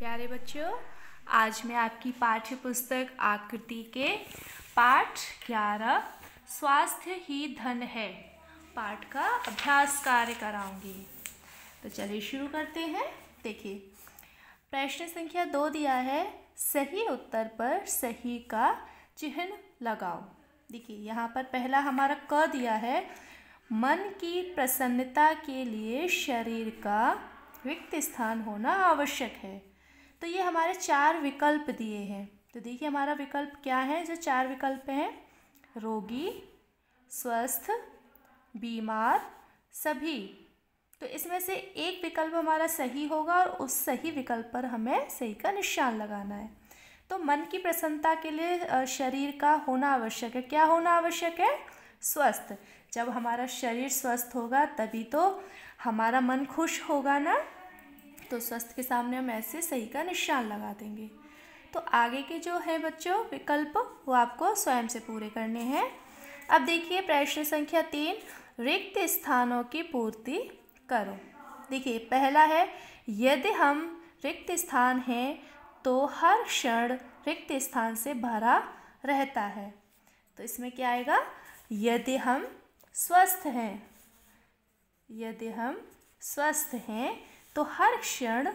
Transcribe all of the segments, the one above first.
प्यारे बच्चों आज मैं आपकी पाठ्य पुस्तक आकृति के पाठ ग्यारह स्वास्थ्य ही धन है पाठ का अभ्यास कार्य कराऊंगी तो चलिए शुरू करते हैं देखिए प्रश्न संख्या दो दिया है सही उत्तर पर सही का चिन्ह लगाओ देखिए यहाँ पर पहला हमारा क दिया है मन की प्रसन्नता के लिए शरीर का रिक्त स्थान होना आवश्यक है तो ये हमारे चार विकल्प दिए हैं तो देखिए हमारा विकल्प क्या है जो चार विकल्प हैं रोगी स्वस्थ बीमार सभी तो इसमें से एक विकल्प हमारा सही होगा और उस सही विकल्प पर हमें सही का निशान लगाना है तो मन की प्रसन्नता के लिए शरीर का होना आवश्यक है क्या होना आवश्यक है स्वस्थ जब हमारा शरीर स्वस्थ होगा तभी तो हमारा मन खुश होगा ना तो स्वस्थ के सामने हम ऐसे सही का निशान लगा देंगे तो आगे के जो है बच्चों विकल्प वो आपको स्वयं से पूरे करने हैं अब देखिए प्रश्न संख्या तीन रिक्त स्थानों की पूर्ति करो देखिए पहला है यदि हम रिक्त स्थान हैं तो हर क्षण रिक्त स्थान से भरा रहता है तो इसमें क्या आएगा यदि हम स्वस्थ हैं यदि हम स्वस्थ हैं तो हर क्षण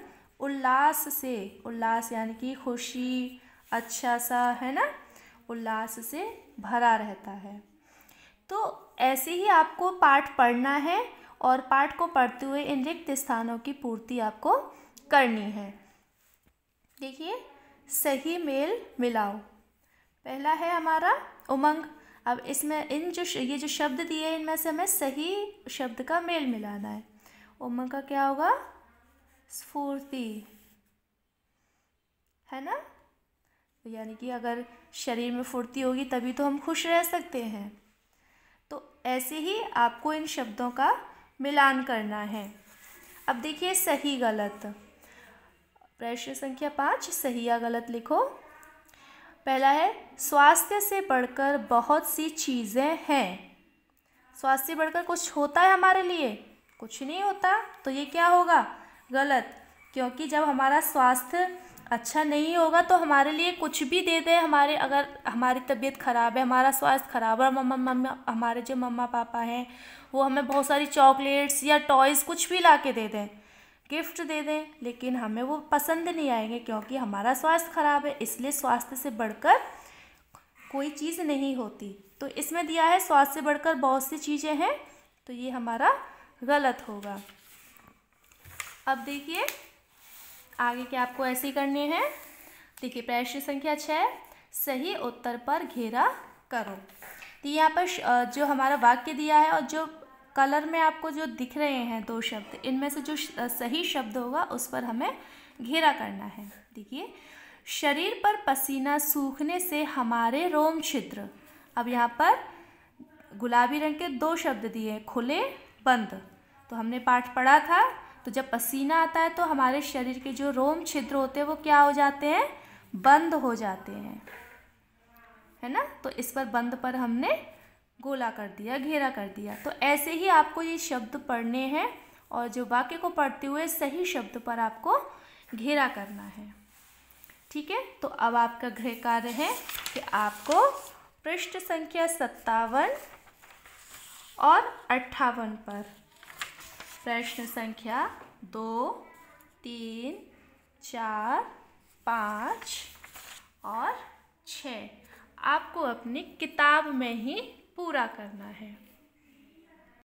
उल्लास से उल्लास यानी कि खुशी अच्छा सा है ना उल्लास से भरा रहता है तो ऐसे ही आपको पाठ पढ़ना है और पाठ को पढ़ते हुए इन रिक्त स्थानों की पूर्ति आपको करनी है देखिए सही मेल मिलाओ पहला है हमारा उमंग अब इसमें इन जो ये जो शब्द दिए हैं इनमें से हमें सही शब्द का मेल मिलाना है उमंग का क्या होगा स्फूर्ति है ना तो यानी कि अगर शरीर में फुर्ती होगी तभी तो हम खुश रह सकते हैं तो ऐसे ही आपको इन शब्दों का मिलान करना है अब देखिए सही गलत प्रश्न संख्या पाँच सही या गलत लिखो पहला है स्वास्थ्य से बढ़कर बहुत सी चीज़ें हैं स्वास्थ्य बढ़कर कुछ होता है हमारे लिए कुछ नहीं होता तो ये क्या होगा गलत क्योंकि जब हमारा स्वास्थ्य अच्छा नहीं होगा तो हमारे लिए कुछ भी दे दे हमारे अगर हमारी तबीयत ख़राब है हमारा स्वास्थ्य ख़राब है मम्मा मम्मा हमारे जो मम्मा पापा हैं वो हमें बहुत सारी चॉकलेट्स या टॉयज़ कुछ भी ला के दे दें गिफ्ट दे दें लेकिन हमें वो पसंद नहीं आएंगे क्योंकि हमारा स्वास्थ्य ख़राब है इसलिए स्वास्थ्य से बढ़कर कोई चीज़ नहीं होती तो इसमें दिया है स्वास्थ्य से बढ़कर बहुत सी चीज़ें हैं तो ये हमारा गलत होगा अब देखिए आगे क्या आपको ऐसे ही करने हैं देखिए प्रश्न संख्या छः सही उत्तर पर घेरा करो तो यहाँ पर जो हमारा वाक्य दिया है और जो कलर में आपको जो दिख रहे हैं दो शब्द इनमें से जो सही शब्द होगा उस पर हमें घेरा करना है देखिए शरीर पर पसीना सूखने से हमारे रोम छिद्र अब यहाँ पर गुलाबी रंग के दो शब्द दिए खुले बंद तो हमने पाठ पढ़ा था तो जब पसीना आता है तो हमारे शरीर के जो रोम छिद्र होते हैं वो क्या हो जाते हैं बंद हो जाते हैं है ना तो इस पर बंद पर हमने गोला कर दिया घेरा कर दिया तो ऐसे ही आपको ये शब्द पढ़ने हैं और जो वाक्य को पढ़ते हुए सही शब्द पर आपको घेरा करना है ठीक है तो अब आपका गृह कार्य है कि आपको पृष्ठ संख्या सत्तावन और अट्ठावन पर प्रश्न संख्या दो तीन चार पाँच और छ आपको अपनी किताब में ही पूरा करना है